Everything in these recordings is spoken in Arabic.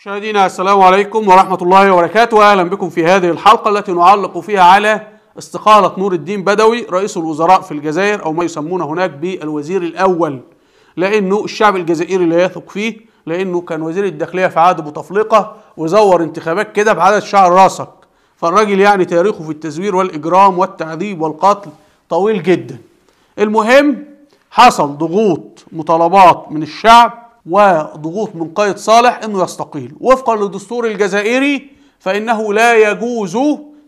مشاهدينا السلام عليكم ورحمة الله وبركاته أهلا بكم في هذه الحلقة التي نعلق فيها على استقالة نور الدين بدوي رئيس الوزراء في الجزائر أو ما يسمونه هناك بالوزير الأول لأنه الشعب الجزائري لا يثق فيه لأنه كان وزير الداخلية في عهد بوتفليقة وزور انتخابات كده بعدد شعر راسك فالراجل يعني تاريخه في التزوير والإجرام والتعذيب والقتل طويل جدا المهم حصل ضغوط مطالبات من الشعب وضغوط من قايد صالح انه يستقيل وفقا للدستور الجزائري فانه لا يجوز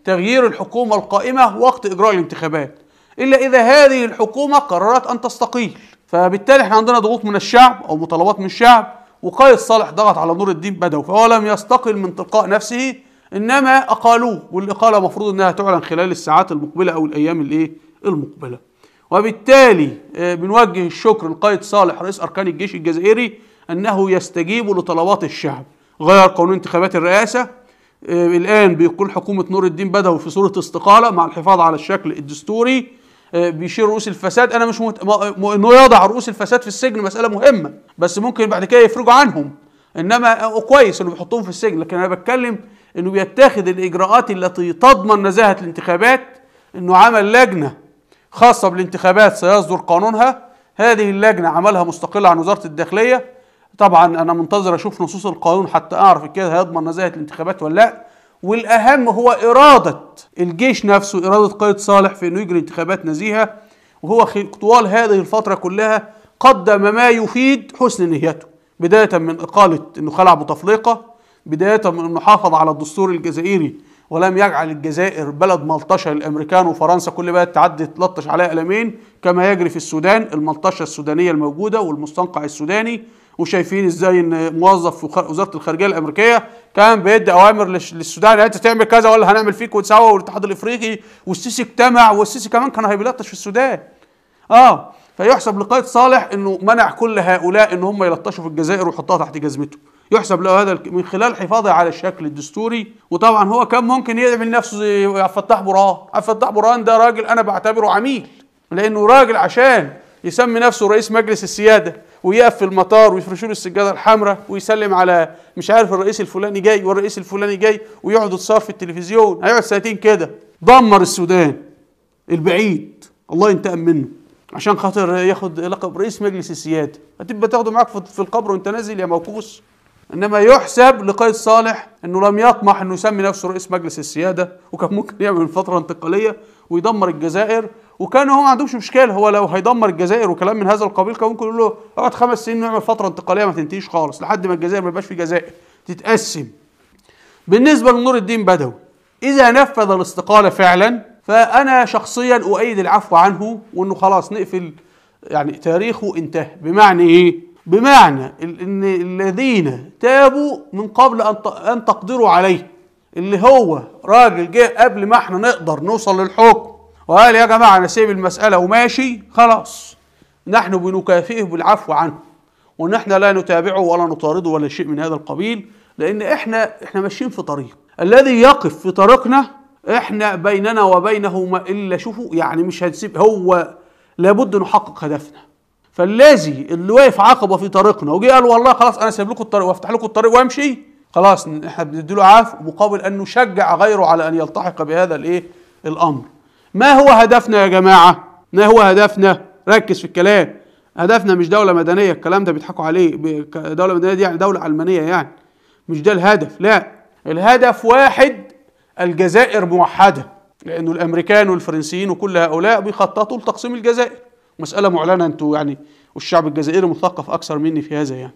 تغيير الحكومه القائمه وقت اجراء الانتخابات الا اذا هذه الحكومه قررت ان تستقيل فبالتالي احنا عندنا ضغوط من الشعب او مطالبات من الشعب وقايد صالح ضغط على نور الدين بدوي فهو لم يستقل من تلقاء نفسه انما اقالوه والاقاله مفروض انها تعلن خلال الساعات المقبله او الايام الايه المقبله وبالتالي آه، بنوجه الشكر للقائد صالح رئيس أركان الجيش الجزائري أنه يستجيب لطلبات الشعب غير قانون انتخابات الرئاسة آه، الآن بيقول حكومة نور الدين بدوي في صورة استقالة مع الحفاظ على الشكل الدستوري آه، بيشيل رؤوس الفساد انا مش مت... م... انه يضع رؤوس الفساد في السجن مساله مهمه بس ممكن بعد كده يفرجوا عنهم انما كويس انه بيحطوهم في السجن لكن انا بتكلم انه بيتخذ الاجراءات التي تضمن نزاهه الانتخابات انه عمل لجنه خاصة بالانتخابات سيصدر قانونها هذه اللجنة عملها مستقلة عن وزارة الداخلية طبعا أنا منتظر أشوف نصوص القانون حتى أعرف كده هيضمن نزاهة الانتخابات ولا لأ والأهم هو إرادة الجيش نفسه إرادة قائد صالح في أنه يجري انتخابات نزيهة وهو طوال هذه الفترة كلها قدم ما يفيد حسن نيته بداية من إقالة أنه خلع بوتفليقة بداية من أنه حافظ على الدستور الجزائري ولم يجعل الجزائر بلد ملطشه للامريكان وفرنسا كل بلد تعدي تلطش عليها قلمين كما يجري في السودان الملطشه السودانيه الموجوده والمستنقع السوداني وشايفين ازاي ان موظف في وزاره الخارجيه الامريكيه كان بيدي اوامر للسودان انت تعمل كذا ولا هنعمل فيك وتساوى والاتحاد الافريقي والسيسي اجتمع والسيسي كمان كان هيبلطش في السودان اه فيحسب لقائد صالح انه منع كل هؤلاء ان هم يلطشوا في الجزائر ويحطها تحت جزمته يحسب له هذا من خلال حفاظه على الشكل الدستوري وطبعا هو كان ممكن يدعي نفسه عبد الفتاح برهان عبد الفتاح برهان ده راجل انا بعتبره عميل لانه راجل عشان يسمي نفسه رئيس مجلس السياده ويقف في المطار ويفرشوا له السجاده الحمراء ويسلم على مش عارف الرئيس الفلاني جاي والرئيس الفلاني جاي ويقعد يتصور في التلفزيون هيقعد سنتين كده دمر السودان البعيد الله ينتقم منه عشان خاطر ياخد لقب رئيس مجلس السياده هتبقى تاخده معاك في القبر وانت نازل يا موكوس انما يحسب لقيد صالح انه لم يطمح انه يسمي نفسه رئيس مجلس السياده وكان ممكن يعمل فتره انتقاليه ويدمر الجزائر وكان هو ما عندوش مشكله هو لو هيدمر الجزائر وكلام من هذا القبيل كان ممكن يقول له اقعد خمس سنين نعمل فتره انتقاليه ما تنتهيش خالص لحد ما الجزائر ما يبقاش في جزائر تتقسم بالنسبه لنور الدين بدوي اذا نفذ الاستقاله فعلا فانا شخصيا اؤيد العفو عنه وانه خلاص نقفل يعني تاريخه انتهى بمعنى ايه بمعنى ان الذين تابوا من قبل ان ان تقدروا عليه اللي هو راجل جه قبل ما احنا نقدر نوصل للحكم وقال يا جماعه انا سيب المساله وماشي خلاص نحن بنكافئه بالعفو عنه ونحن لا نتابعه ولا نطارده ولا شيء من هذا القبيل لان احنا احنا ماشيين في طريق الذي يقف في طريقنا احنا بيننا وبينه ما الا شوفوا يعني مش هنسيب هو لابد نحقق هدفنا فالذي اللي واقف عقبه في طريقنا وجي قال والله خلاص انا سايب لكم الطريق وافتح لكم الطريق وامشي خلاص احنا بندي له عفو مقابل ان نشجع غيره على ان يلتحق بهذا الايه الامر ما هو هدفنا يا جماعه ما هو هدفنا ركز في الكلام هدفنا مش دوله مدنيه الكلام ده بيضحكوا عليه دوله مدنيه دي يعني دوله علمانيه يعني مش ده الهدف لا الهدف واحد الجزائر موحده لانه الامريكان والفرنسيين وكل هؤلاء بيخططوا لتقسيم الجزائر مسألة معلنة انتوا يعني والشعب الجزائري مثقف أكثر مني في هذا يعني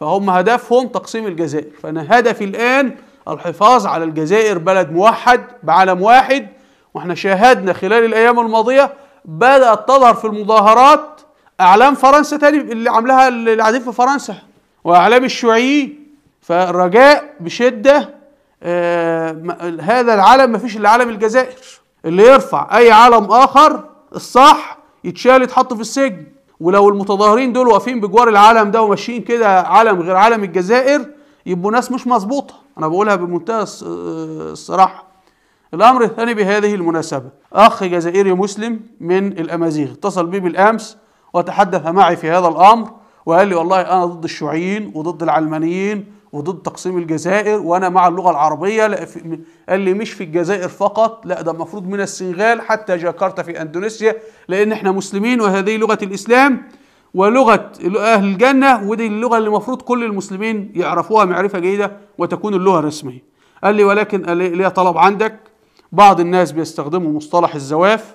فهم هدفهم تقسيم الجزائر فأنا هدفي الآن الحفاظ على الجزائر بلد موحد بعلم واحد واحنا شاهدنا خلال الأيام الماضية بدأت تظهر في المظاهرات أعلام فرنسا تاني اللي عاملاها اللي في فرنسا وأعلام الشيوعيين فالرجاء بشدة آه هذا العلم مفيش إلا علم الجزائر اللي يرفع أي علم آخر الصح يتشال يتحط في السجن ولو المتظاهرين دول واقفين بجوار العلم ده وماشيين كده علم غير علم الجزائر يبقوا ناس مش مظبوطه انا بقولها بمنتهى الصراحه الامر الثاني بهذه المناسبه اخ جزائري مسلم من الامازيغ اتصل بي بالامس وتحدث معي في هذا الامر وقال لي والله انا ضد الشيوعيين وضد العلمانيين وضد تقسيم الجزائر وانا مع اللغه العربيه لا في... قال لي مش في الجزائر فقط لا ده المفروض من السنغال حتى جاكرتا في اندونيسيا لان احنا مسلمين وهذه لغه الاسلام ولغه اهل الجنه ودي اللغه اللي المفروض كل المسلمين يعرفوها معرفه جيده وتكون اللغه الرسميه قال لي ولكن قال لي طلب عندك بعض الناس بيستخدموا مصطلح الزواف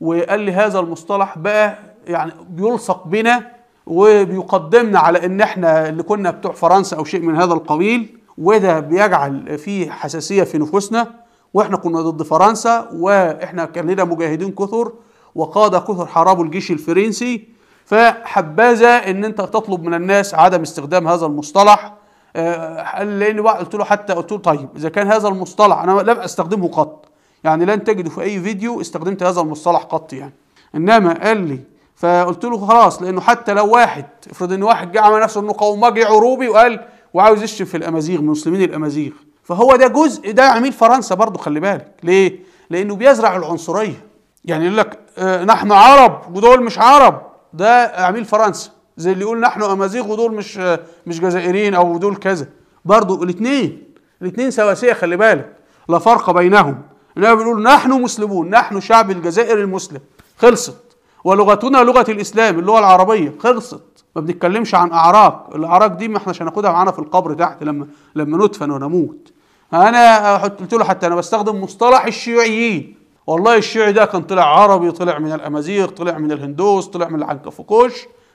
وقال لي هذا المصطلح بقى يعني بيلصق بنا وبيقدمنا على ان احنا اللي كنا بتوع فرنسا او شيء من هذا القبيل وده بيجعل في حساسيه في نفوسنا واحنا كنا ضد فرنسا واحنا كان لنا مجاهدين كثر وقاد كثر حاربوا الجيش الفرنسي فحبذا ان انت تطلب من الناس عدم استخدام هذا المصطلح آه، لان قلت له حتى قلت له طيب اذا كان هذا المصطلح انا لم استخدمه قط يعني لن تجده في اي فيديو استخدمت هذا المصطلح قط يعني انما قال لي فقلت له خلاص لانه حتى لو واحد افرض ان واحد جه عمل نفسه انه قومجي عروبي وقال وعاوز يشتم في الامازيغ من مسلمين الامازيغ فهو ده جزء ده عميل فرنسا برضه خلي بالك ليه؟ لانه بيزرع العنصريه يعني يقول لك آه نحن عرب ودول مش عرب ده عميل فرنسا زي اللي يقول نحن امازيغ ودول مش آه، مش جزائريين او دول كذا برضه الاثنين الاثنين سواسيه خلي بالك لا فرق بينهم انما بيقول نحن مسلمون نحن شعب الجزائر المسلم خلصت ولغتنا لغه الاسلام اللغه العربيه خلصت ما بنتكلمش عن اعراق الاعراق دي ما احناش هناخدها معانا في القبر تحت لما لما ندفن ونموت انا قلت له حتى انا بستخدم مصطلح الشيوعيين والله الشيوعي ده كان طلع عربي طلع من الامازيغ طلع من الهندوس طلع من العنكفوكوش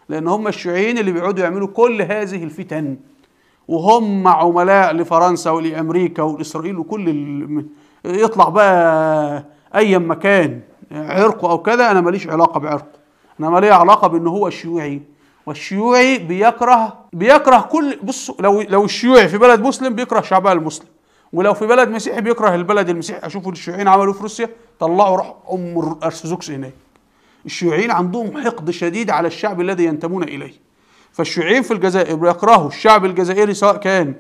لان هم الشيوعيين اللي بيقعدوا يعملوا كل هذه الفتن وهم عملاء لفرنسا ولامريكا ولاسرائيل وكل يطلع بقى اي مكان عرقه او كذا انا ماليش علاقه بعرقه انا مالي علاقه بان هو شيوعي والشيوعي بيكره بيكره كل بص لو لو الشيوعي في بلد مسلم بيكره شعبها المسلم ولو في بلد مسيحي بيكره البلد المسيحي اشوفوا الشيوعيين عملوا في روسيا طلعوا راح ام الارثوذكس هناك الشيوعيين عندهم حقد شديد على الشعب الذي ينتمون اليه فالشيوعيين في الجزائر بيكرهوا الشعب الجزائري سواء كان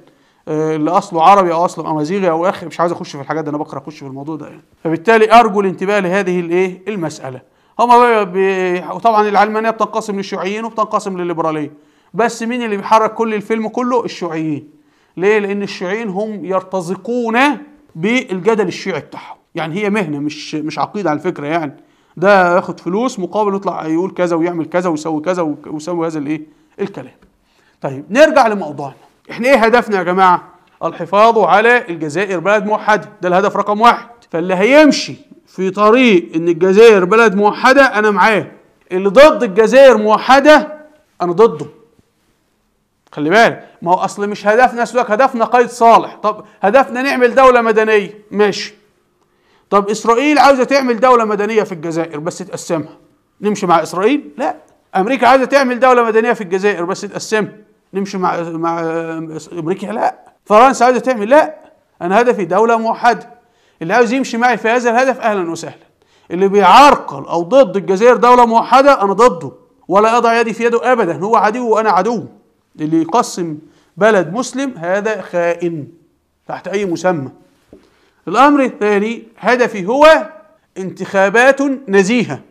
آه، اللي اصله عربي او اصله امازيغي او اخر مش عايز اخش في الحاجات دي انا بكره اخش في الموضوع ده يعني فبالتالي ارجو الانتباه لهذه الايه المساله هما بي... وطبعا العلمانيه بتنقسم للشيوعيين وبتنقسم للليبراليه بس مين اللي بيحرك كل الفيلم كله الشيوعيين ليه لان الشيوعيين هم يرتزقون بالجدل الشيعي بتاعهم يعني هي مهنه مش مش عقيده على فكره يعني ده ياخد فلوس مقابل يطلع يقول كذا ويعمل كذا ويسوي كذا ويسوي هذا الايه الكلام طيب نرجع لموضوعنا احنا ايه هدفنا يا جماعه الحفاظ على الجزائر بلد موحده ده الهدف رقم واحد فاللي هيمشي في طريق ان الجزائر بلد موحده انا معاه اللي ضد الجزائر موحده انا ضده خلي بالك ما هو اصل مش هدفنا سواك هدفنا قيد صالح طب هدفنا نعمل دوله مدنيه ماشي طب اسرائيل عاوزه تعمل دوله مدنيه في الجزائر بس تقسمها نمشي مع اسرائيل لا امريكا عايزه تعمل دوله مدنيه في الجزائر بس تقسمها نمشي مع مع امريكا لا فرنسا عايزه تعمل لا انا هدفي دوله موحده اللي عاوز يمشي معي في هذا الهدف اهلا وسهلا اللي بيعرقل او ضد الجزائر دوله موحده انا ضده ولا اضع يدي في يده ابدا هو عدو وانا عدو اللي يقسم بلد مسلم هذا خائن تحت اي مسمى الامر الثاني هدفي هو انتخابات نزيهه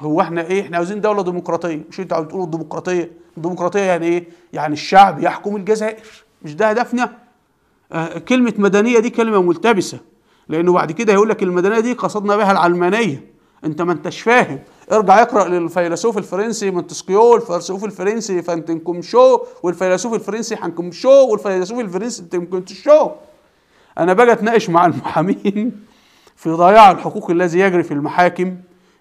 هو احنا ايه احنا عاوزين دوله ديمقراطيه مش انت انتوا بتقولوا الديمقراطيه الديمقراطيه يعني ايه يعني الشعب يحكم الجزائر مش ده هدفنا آه كلمه مدنيه دي كلمه ملتبسه لانه بعد كده هيقول لك المدنيه دي قصدنا بها العلمانيه انت ما انتش فاهم ارجع اقرا للفيلسوف الفرنسي مونتسكيو الفيلسوف الفرنسي فانتنكمشو والفيلسوف الفرنسي حنكمشو والفيلسوف الفرنسي تنكمشو انا باجي اتناقش مع المحامين في ضياع الحقوق الذي يجري في المحاكم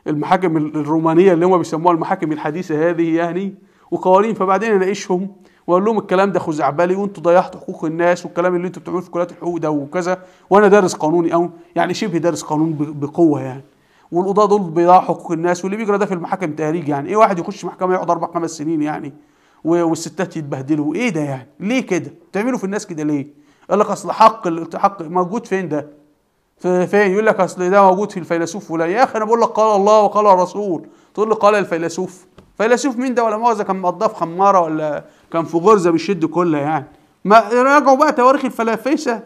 المحاكم الرومانيه اللي هم بيسموها المحاكم الحديثه هذه يعني وقوانين فبعدين اناقشهم واقول لهم الكلام ده خزعبلي وانتوا ضيعتوا حقوق الناس والكلام اللي انتوا بتعملوه في كليات الحقوق ده وكذا وانا دارس قانوني او يعني شبه دارس قانون بقوه يعني والقضاه دول بيضيعوا حقوق الناس واللي بيجرى ده في المحاكم تهريج يعني ايه واحد يخش محكمه يقعد اربع خمس سنين يعني والستات يتبهدلوا ايه ده يعني ليه كده بتعملوا في الناس كده ليه قال لك اصل حق حق موجود فين ده فين يقول لك اصل ده موجود في الفيلسوف ولا يا اخي انا بقول لك قال الله وقال الرسول تقول لي قال الفيلسوف فيلسوف مين ده ولا مؤاخذه كان مقضاه في خماره ولا كان في غرزه بيشد كلها يعني ما راجعوا بقى تواريخ الفلافسه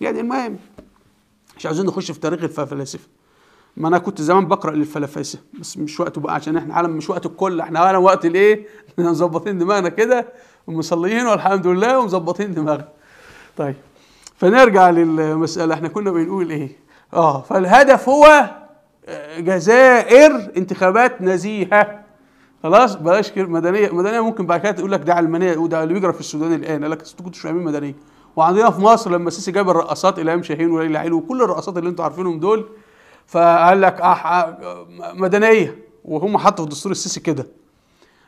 يعني المهم مش عايزين نخش في تاريخ الفلاسفه ما انا كنت زمان بقرا للفلافسه بس مش وقته بقى عشان احنا عالم مش وقت الكل احنا عالم وقت الايه مظبطين دماغنا كده ومصليين والحمد لله ومظبطين دماغنا طيب فنرجع للمسألة احنا كنا بنقول ايه اه فالهدف هو آه، جزائر انتخابات نزيهة خلاص بلاش كلمة مدنية مدنية ممكن بعد كده تقول لك ده علمانية وده اللي بيجرى في السودان الآن قال لك انتوا كنتوا شو مدنية وعندنا في مصر لما السيسي جاب الرقاصات إلهام شاهين وليلى علو وكل الرقاصات اللي انتوا عارفينهم دول فقال لك أح... آه، آه، مدنية وهم حطوا في الدستور السيسي كده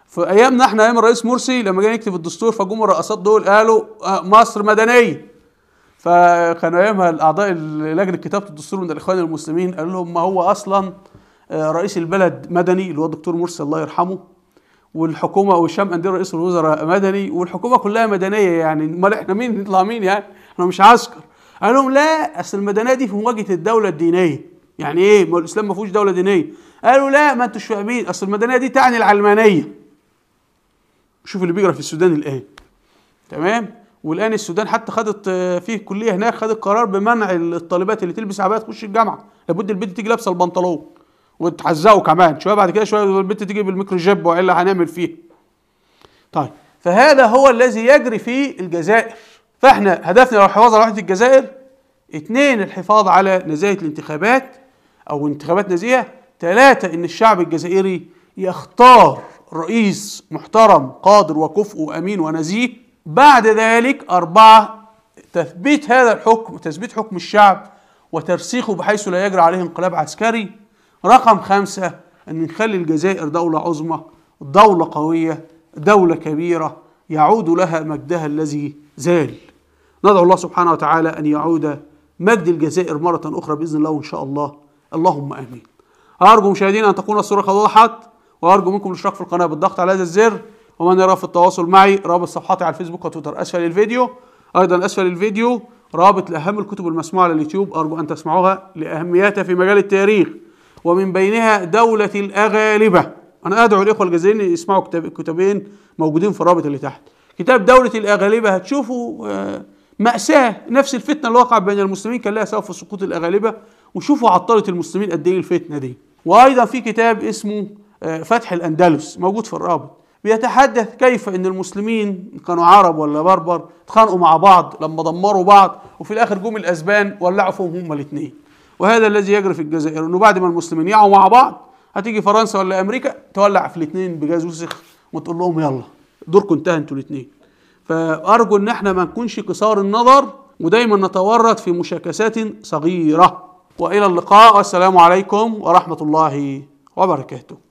في ايامنا احنا ايام الرئيس مرسي لما جاي يكتب الدستور فجم الرقاصات دول قالوا مصر مدنيه فكانوا ايامها الاعضاء لجنه كتابه الدستور من الاخوان المسلمين قالوا لهم ما هو اصلا آه، رئيس البلد مدني اللي هو الدكتور مرسي الله يرحمه والحكومه وهشام اندير رئيس الوزراء مدني والحكومه كلها مدنيه يعني امال احنا مين نطلع مين يعني احنا مش عسكر قال لهم لا اصل المدنيه دي في مواجهه الدوله الدينيه يعني ايه ما الاسلام ما فيهوش دوله دينيه قالوا لا ما انتوش فاهمين اصل المدنيه دي تعني العلمانيه شوف اللي بيجرى في السودان الان تمام والان السودان حتى خدت آه، فيه كليه هناك خدت قرار بمنع الطالبات اللي تلبس عبايه تخش الجامعه لابد البنت تيجي لابسه البنطلون وتحزقه كمان شويه بعد كده شويه البنت تيجي بالميكرو جيب والا هنعمل فيه طيب فهذا هو الذي يجري في الجزائر فاحنا هدفنا الحفاظ على وحده الجزائر اثنين الحفاظ على نزاهه الانتخابات او انتخابات نزيهه ثلاثه ان الشعب الجزائري يختار رئيس محترم قادر وكفء وامين ونزيه بعد ذلك أربعة تثبيت هذا الحكم تثبيت حكم الشعب وترسيخه بحيث لا يجري عليه انقلاب عسكري رقم خمسة أن نخلي الجزائر دولة عظمى دولة قوية دولة كبيرة يعود لها مجدها الذي زال ندعو الله سبحانه وتعالى أن يعود مجد الجزائر مرة أخرى بإذن الله وإن شاء الله اللهم آمين أرجو مشاهدينا أن تكون الصورة قد وضحت وأرجو منكم الاشتراك في القناة بالضغط على هذا الزر ومن يرغب في التواصل معي رابط صفحاتي على الفيسبوك وتويتر أسفل الفيديو أيضا أسفل الفيديو رابط لأهم الكتب المسموعة على اليوتيوب أرجو أن تسمعوها لأهميتها في مجال التاريخ ومن بينها دولة الأغالبة أنا أدعو الإخوة الجزائريين يسمعوا كتابين موجودين في الرابط اللي تحت كتاب دولة الأغالبة هتشوفوا آه، مأساة نفس الفتنة اللي وقعت بين المسلمين كان لها سبب في سقوط الأغالبة وشوفوا عطلت المسلمين قد إيه الفتنة دي وأيضا في كتاب اسمه آه، فتح الأندلس موجود في الرابط بيتحدث كيف ان المسلمين كانوا عرب ولا بربر اتخانقوا مع بعض لما دمروا بعض وفي الاخر جم الاسبان ولعوا فيهم هما الاثنين وهذا الذي يجري في الجزائر انه بعد ما المسلمين يعوا مع بعض هتيجي فرنسا ولا امريكا تولع في الاثنين بجاز وسخ وتقول لهم يلا دوركم انتهى انتوا الاثنين فارجو ان احنا ما نكونش قصار النظر ودايما نتورط في مشاكسات صغيره والى اللقاء والسلام عليكم ورحمه الله وبركاته